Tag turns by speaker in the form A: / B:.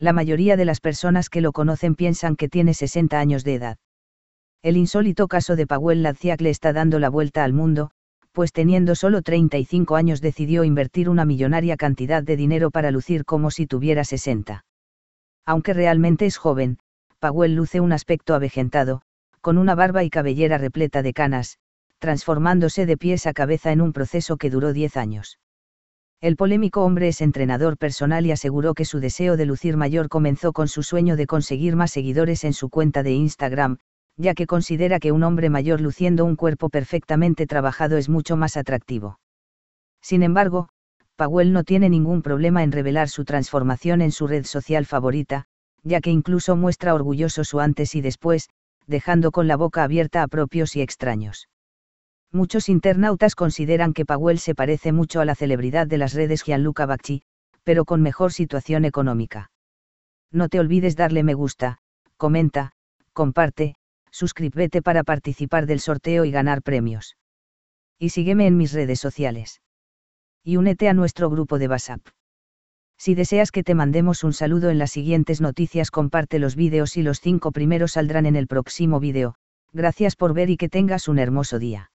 A: la mayoría de las personas que lo conocen piensan que tiene 60 años de edad. El insólito caso de Powell Ladziak le está dando la vuelta al mundo, pues teniendo solo 35 años decidió invertir una millonaria cantidad de dinero para lucir como si tuviera 60. Aunque realmente es joven, Powell luce un aspecto avejentado, con una barba y cabellera repleta de canas, transformándose de pies a cabeza en un proceso que duró 10 años. El polémico hombre es entrenador personal y aseguró que su deseo de lucir mayor comenzó con su sueño de conseguir más seguidores en su cuenta de Instagram, ya que considera que un hombre mayor luciendo un cuerpo perfectamente trabajado es mucho más atractivo. Sin embargo, Powell no tiene ningún problema en revelar su transformación en su red social favorita, ya que incluso muestra orgulloso su antes y después, dejando con la boca abierta a propios y extraños. Muchos internautas consideran que Powell se parece mucho a la celebridad de las redes Gianluca Bacci, pero con mejor situación económica. No te olvides darle me gusta, comenta, comparte, suscríbete para participar del sorteo y ganar premios. Y sígueme en mis redes sociales. Y únete a nuestro grupo de WhatsApp. Si deseas que te mandemos un saludo en las siguientes noticias, comparte los vídeos y los cinco primeros saldrán en el próximo vídeo. Gracias por ver y que tengas un hermoso día.